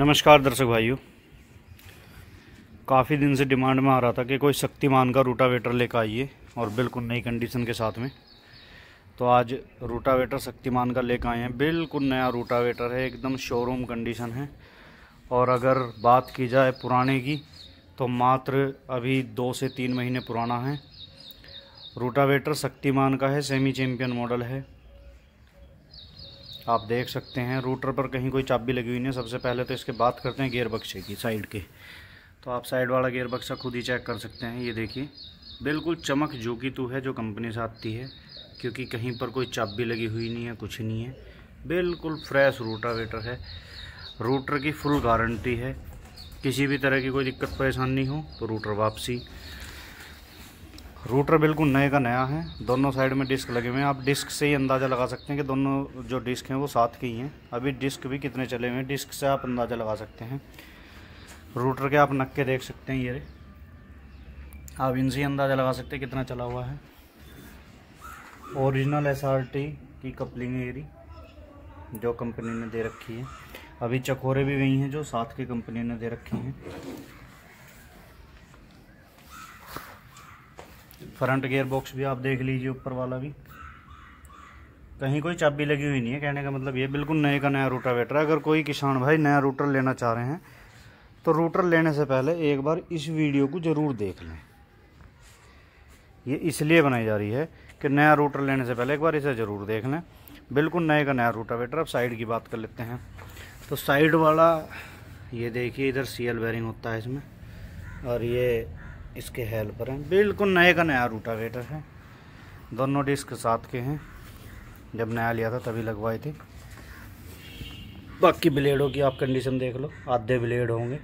नमस्कार दर्शक भाइयों काफ़ी दिन से डिमांड में आ रहा था कि कोई शक्तिमान का रोटावेटर लेकर आइए और बिल्कुल नई कंडीशन के साथ में तो आज रोटावेटर शक्तिमान का लेकर आए हैं बिल्कुल नया रोटावेटर है एकदम शोरूम कंडीशन है और अगर बात की जाए पुराने की तो मात्र अभी दो से तीन महीने पुराना है रोटावेटर शक्तिमान का है सेमी चैम्पियन मॉडल है आप देख सकते हैं रूटर पर कहीं कोई चाबी लगी हुई नहीं है सबसे पहले तो इसके बात करते हैं गेयर बक्से की साइड के तो आप साइड वाला गेयर बक्सा खुद ही चेक कर सकते हैं ये देखिए बिल्कुल चमक जो कि तो है जो कंपनी से आती है क्योंकि कहीं पर कोई चाबी लगी हुई नहीं है कुछ नहीं है बिल्कुल फ्रेश रूटावेटर है रूटर की फुल गारंटी है किसी भी तरह की कोई दिक्कत परेशानी हो तो रूटर वापसी रूटर बिल्कुल नए का नया है दोनों साइड में डिस्क लगे हुए हैं आप डिस्क से ही अंदाज़ा लगा सकते हैं कि दोनों जो डिस्क हैं वो साथ के ही हैं अभी डिस्क भी कितने चले हुए हैं डिस्क से आप अंदाज़ा लगा सकते हैं रूटर के आप नक्के देख सकते हैं ये आप इनसे अंदाज़ा लगा सकते हैं कितना चला हुआ है ओरिजिनल एस की कपलिंग एरी जो कंपनी ने दे रखी है अभी चकोरे भी वही हैं जो साथ की कंपनी ने दे रखे हैं फ्रंट गेयर बॉक्स भी आप देख लीजिए ऊपर वाला भी कहीं कोई चाबी लगी हुई नहीं है कहने का मतलब ये बिल्कुल नए का नया रूटावेटर है अगर कोई किसान भाई नया रूटर लेना चाह रहे हैं तो रूटर लेने से पहले एक बार इस वीडियो को ज़रूर देख लें ये इसलिए बनाई जा रही है कि नया रूटर लेने से पहले एक बार इसे ज़रूर देख लें बिल्कुल नए का नया रूटावेटर अब साइड की बात कर लेते हैं तो साइड वाला ये देखिए इधर सीएल बेरिंग होता है इसमें और ये इसके हेल्पर हैं बिल्कुल नए का नया रूटावेटर है दोनों डिस्क साथ के हैं जब नया लिया था तभी लगवाए थे बाकी ब्लेडों की आप कंडीशन देख लो आधे ब्लेड होंगे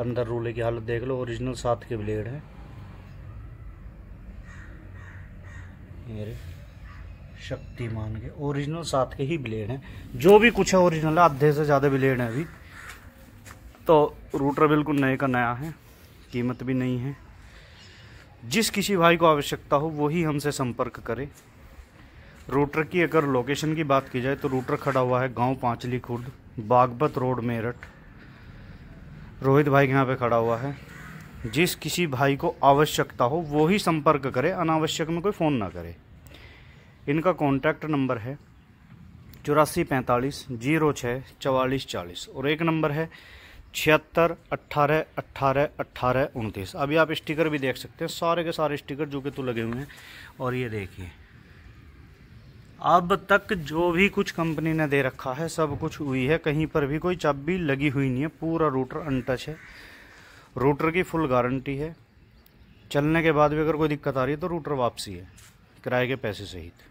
अंदर रूले की हालत देख लो ओरिजिनल साथ के ब्लेड हैं मेरे शक्तिमान के ओरिजिनल साथ के ही ब्लेड हैं जो भी कुछ है ओरिजिनल है आधे से ज़्यादा ब्लेड हैं अभी तो रूटर बिल्कुल नए का नया है कीमत भी नहीं है जिस किसी भाई को आवश्यकता हो वही हमसे संपर्क करे रूटर की अगर लोकेशन की बात की जाए तो रूटर खड़ा हुआ है गांव पांचली खुर्द बागपत रोड मेरठ रोहित भाई के यहाँ पे खड़ा हुआ है जिस किसी भाई को आवश्यकता हो वो ही संपर्क करे अनावश्यक में कोई फ़ोन ना करे इनका कॉन्टैक्ट नंबर है चौरासी पैंतालीस जीरो छः चवालीस चालीस और एक नंबर है छिहत्तर अट्ठारह अट्ठारह अट्ठारह उनतीस अभी आप स्टिकर भी देख सकते हैं सारे के सारे स्टिकर जो कि तो लगे हुए हैं और ये देखिए अब तक जो भी कुछ कंपनी ने दे रखा है सब कुछ हुई है कहीं पर भी कोई चाबी लगी हुई नहीं है पूरा रूटर अनटच है रूटर की फुल गारंटी है चलने के बाद भी अगर कोई दिक्कत आ रही है तो रूटर वापसी है किराए के पैसे सहित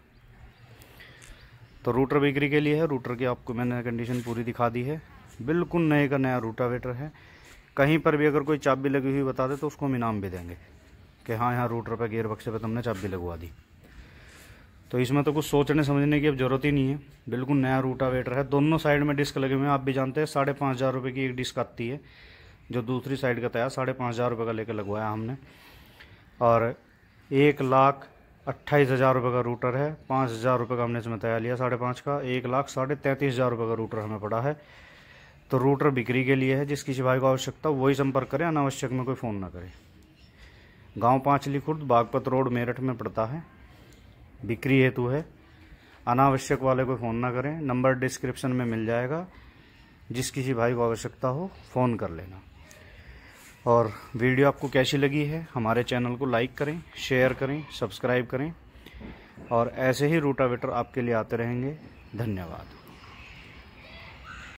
तो रूटर बिक्री के लिए है रूटर की आपको मैंने कंडीशन पूरी दिखा दी है बिल्कुल नए का नया रूटावेटर है कहीं पर भी अगर कोई चाबी लगी हुई बता दे तो उसको हम इनाम भी देंगे कि हाँ यहाँ रूटर पर गेयर बक्से पर तुमने चाबी लगवा दी तो इसमें तो कुछ सोचने समझने की अब ज़रूरत ही नहीं है बिल्कुल नया रूटावेटर है दोनों साइड में डिस्क लगे हुए हैं आप भी जानते हैं साढ़े पाँच हज़ार रुपये की एक डिस्क आती है जो दूसरी साइड का तैयार साढ़े पाँच हज़ार रुपये का लेकर लगवाया हमने और एक लाख अट्ठाईस हज़ार रुपये का रूटर है पाँच हज़ार रुपये का हमने इसमें तैयार लिया साढ़े पाँच का एक लाख साढ़े तैंतीस हज़ार रुपये का रूटर हमें पड़ा है तो रूटर बिक्री के लिए है जिसकी भाई को आवश्यकता हो वही संपर्क करें अनावश्यक में कोई फ़ोन ना करें गांव पाँचली खुर्द बागपत रोड मेरठ में पड़ता है बिक्री हेतु है अनावश्यक वाले को फ़ोन ना करें नंबर डिस्क्रिप्शन में मिल जाएगा जिस किसी भाई को आवश्यकता हो फ़ोन कर लेना और वीडियो आपको कैसी लगी है हमारे चैनल को लाइक करें शेयर करें सब्सक्राइब करें और ऐसे ही रूटावेटर आपके लिए आते रहेंगे धन्यवाद